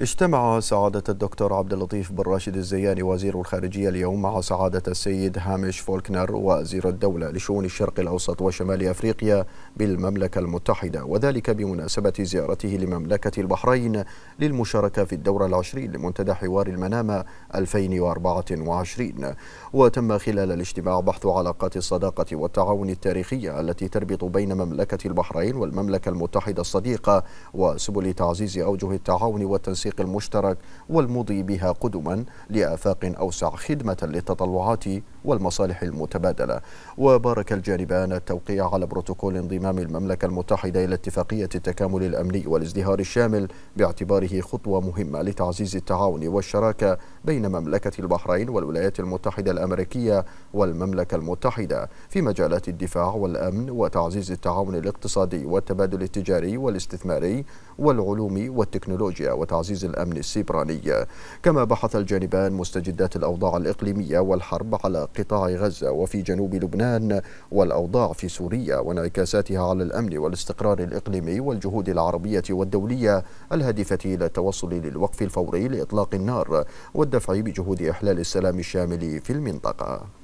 اجتمع سعادة الدكتور عبد اللطيف بن راشد الزياني وزير الخارجية اليوم مع سعادة السيد هامش فولكنر وزير الدولة لشؤون الشرق الأوسط وشمال أفريقيا بالمملكة المتحدة وذلك بمناسبة زيارته لمملكة البحرين للمشاركة في الدورة العشرين لمنتدى حوار المنامة 2024 وتم خلال الاجتماع بحث علاقات الصداقة والتعاون التاريخية التي تربط بين مملكة البحرين والمملكة المتحدة الصديقة وسبل تعزيز أوجه التعاون والتنسيق التنسيق المشترك والمضي بها قدما لآفاق أوسع خدمة للتطلعات والمصالح المتبادلة وبارك الجانبان التوقيع على بروتوكول انضمام المملكة المتحدة إلى اتفاقية التكامل الأمني والازدهار الشامل باعتباره خطوة مهمة لتعزيز التعاون والشراكة بين مملكة البحرين والولايات المتحدة الأمريكية والمملكة المتحدة في مجالات الدفاع والأمن وتعزيز التعاون الاقتصادي والتبادل التجاري والاستثماري والعلوم والتكنولوجيا وتعزيز الأمن السيبراني كما بحث الجانبان مستجدات الأوضاع الإقليمية والحرب على قطاع غزة وفي جنوب لبنان والأوضاع في سوريا وانعكاساتها على الأمن والاستقرار الإقليمي والجهود العربية والدولية الهادفة إلى التوصل للوقف الفوري لإطلاق النار والد ودفع بجهود إحلال السلام الشامل في المنطقة